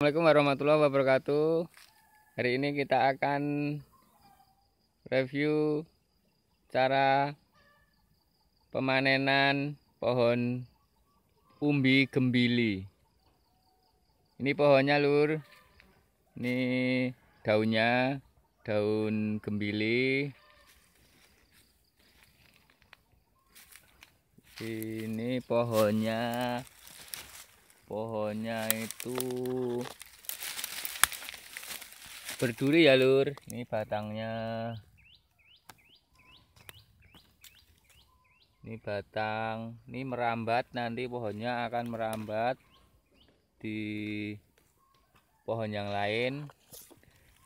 Assalamualaikum warahmatullahi wabarakatuh Hari ini kita akan review cara pemanenan pohon umbi gembili Ini pohonnya lur Ini daunnya daun gembili Ini pohonnya pohonnya itu berduri ya lur ini batangnya ini batang ini merambat nanti pohonnya akan merambat di pohon yang lain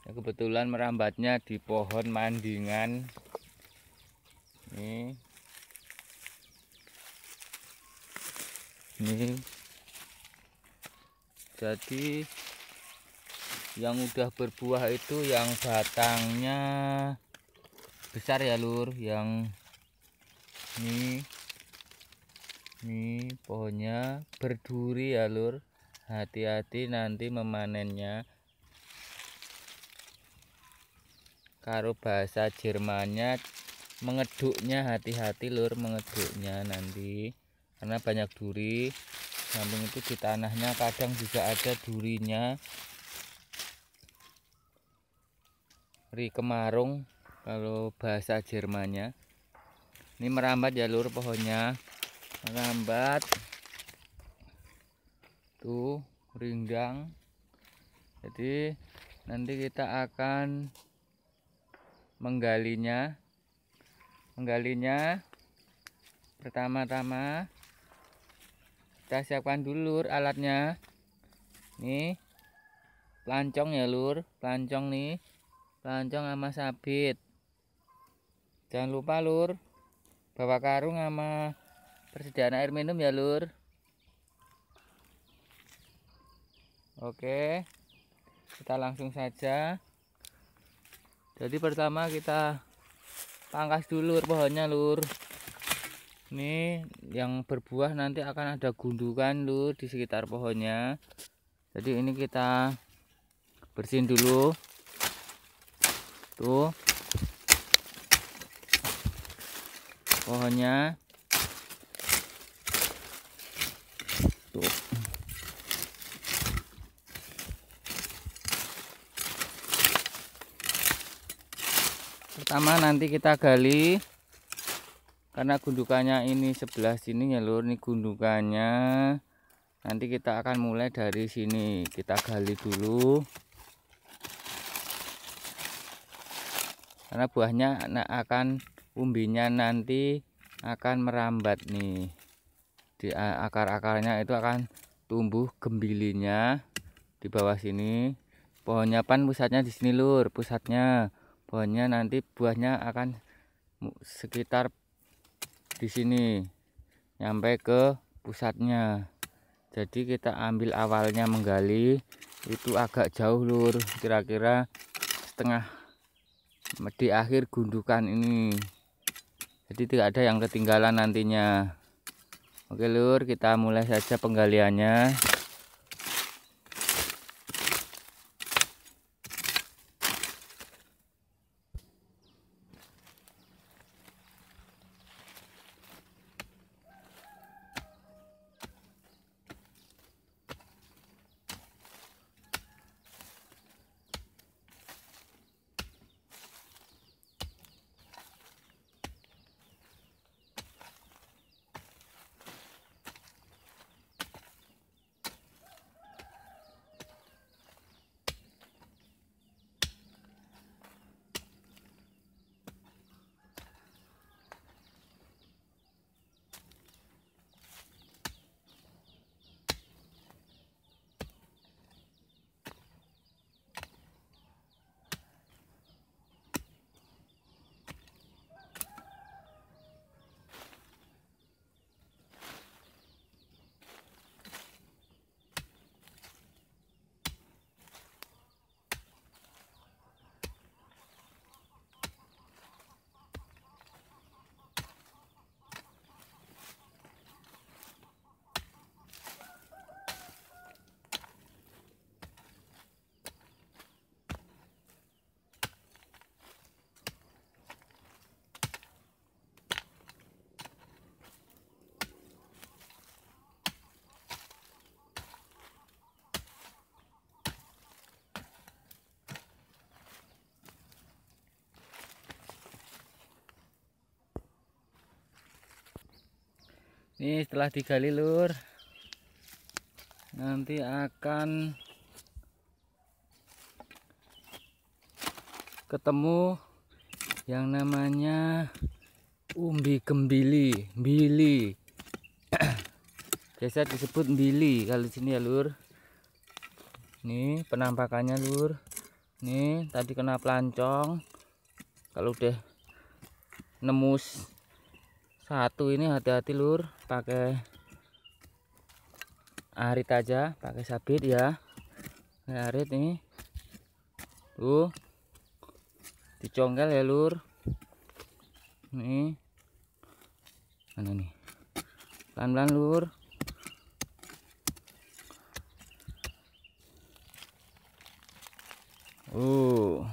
nah, kebetulan merambatnya di pohon mandingan ini ini jadi yang udah berbuah itu yang batangnya besar ya lur yang ini ini pohonnya berduri ya lur hati-hati nanti memanennya karo bahasa Jermannya mengeduknya hati-hati lur mengeduknya nanti karena banyak duri samping itu di tanahnya kadang juga ada durinya ri kemarung kalau bahasa Jermannya ini merambat jalur ya, pohonnya merambat tuh rindang jadi nanti kita akan menggalinya menggalinya pertama-tama kita siapkan dulu lur alatnya nih pelancong ya lur pelancong nih pelancong sama sabit jangan lupa lur bawa karung sama persediaan air minum ya lur oke kita langsung saja jadi pertama kita pangkas dulu pohonnya lur ini yang berbuah nanti akan ada gundukan lur di sekitar pohonnya jadi ini kita bersihin dulu tuh pohonnya tuh pertama nanti kita gali karena gundukannya ini sebelah sini ya lur ini gundukannya nanti kita akan mulai dari sini kita gali dulu karena buahnya akan umbinya nanti akan merambat nih di akar-akarnya itu akan tumbuh gembilinya di bawah sini pohonnya pan pusatnya di sini lur pusatnya pohonnya nanti buahnya akan sekitar di sini nyampe ke pusatnya jadi kita ambil awalnya menggali itu agak jauh lur kira-kira setengah di akhir gundukan ini jadi tidak ada yang ketinggalan nantinya oke lur kita mulai saja penggaliannya ini setelah digali lur nanti akan ketemu yang namanya umbi gembili bili biasa disebut bili kalau sini ya lur ini penampakannya lur ini tadi kena pelancong kalau udah nemus satu ini hati-hati lur pakai arit aja pakai sabit ya pakai arit ini tuh dicongkel ya lur nih mana nih pelan-pelan lur uh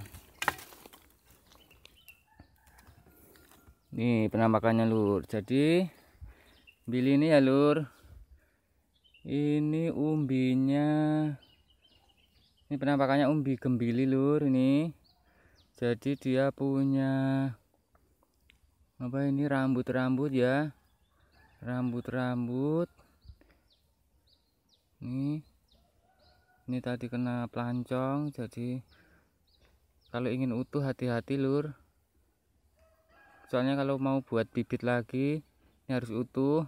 Ini penampakannya lur jadi bili ini ya lur ini umbinya ini penampakannya umbi gembili lur ini jadi dia punya apa ini rambut-rambut ya rambut-rambut nih ini tadi kena pelancong jadi kalau ingin utuh hati-hati lur soalnya kalau mau buat bibit lagi ini harus utuh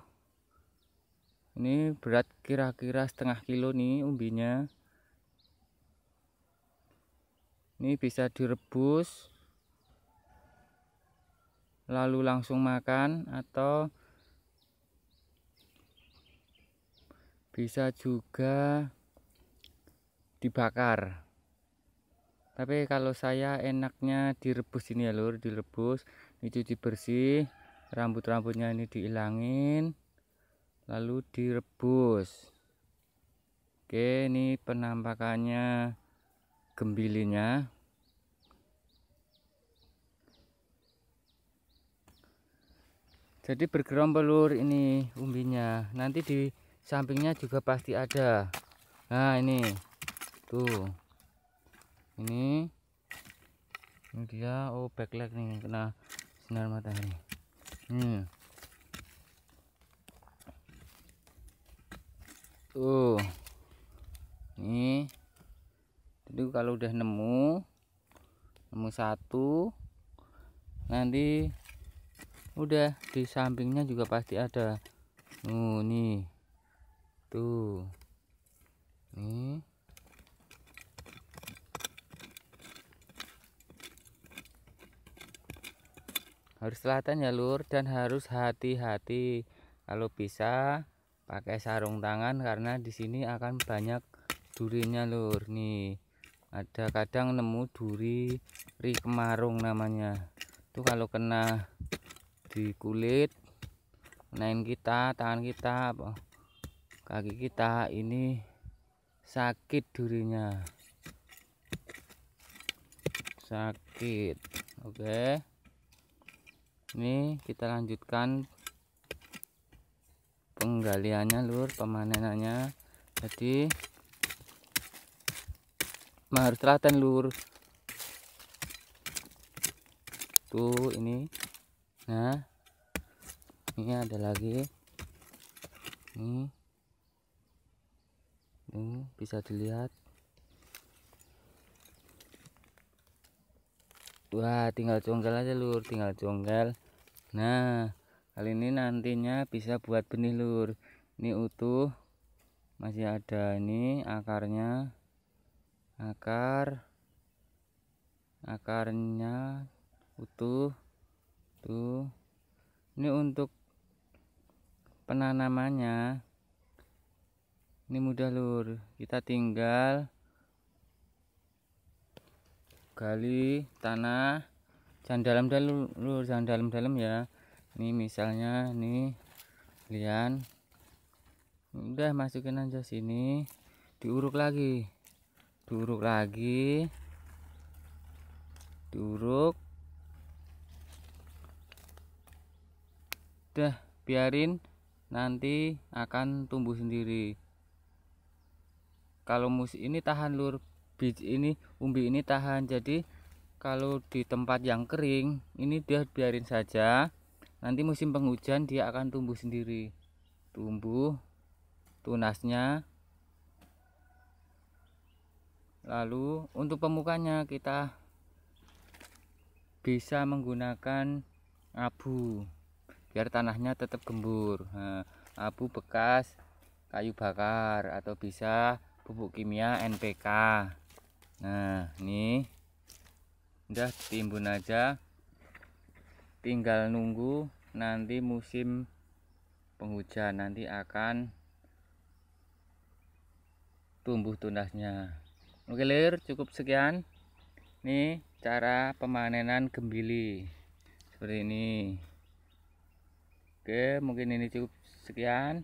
ini berat kira-kira setengah kilo nih umbinya ini bisa direbus lalu langsung makan atau bisa juga dibakar tapi kalau saya enaknya direbus ini ya lur direbus dicuci bersih rambut-rambutnya ini dihilangin, lalu direbus oke ini penampakannya gembilinya jadi bergerombol ini umbinya nanti di sampingnya juga pasti ada nah ini tuh ini ini dia oh backlight nih kena sinar matahari hmm. tuh nih jadi kalau udah nemu nemu satu nanti udah di sampingnya juga pasti ada oh nih tuh nih harus telaten ya lur dan harus hati-hati kalau bisa pakai sarung tangan karena di sini akan banyak durinya lur nih ada kadang nemu duri ri kemarung namanya itu kalau kena di kulit nain kita tangan kita kaki kita ini sakit durinya sakit oke okay ini kita lanjutkan penggaliannya lur pemanenannya jadi harus telaten lur tuh ini nah ini ada lagi ini, ini bisa dilihat Wah, tinggal congkel aja lur, tinggal congkel. Nah, kali ini nantinya bisa buat benih lur. Ini utuh. Masih ada ini akarnya. Akar akarnya utuh. Tuh. Ini untuk penanamannya. Ini mudah lur. Kita tinggal gali tanah jangan dalam-dalam lu jangan dalam-dalam ya ini misalnya nih lian udah masukin aja sini diuruk lagi diuruk lagi diuruk udah biarin nanti akan tumbuh sendiri kalau mus ini tahan lur biji ini umbi ini tahan jadi kalau di tempat yang kering ini dia biarin saja nanti musim penghujan dia akan tumbuh sendiri tumbuh tunasnya lalu untuk pemukanya kita bisa menggunakan abu biar tanahnya tetap gembur nah, abu bekas kayu bakar atau bisa pupuk kimia NPK nah ini udah timbun aja tinggal nunggu nanti musim penghujan nanti akan tumbuh tunasnya oke lir cukup sekian ini cara pemanenan gembili seperti ini oke mungkin ini cukup sekian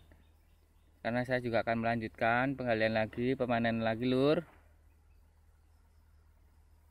karena saya juga akan melanjutkan penggalian lagi pemanenan lagi lur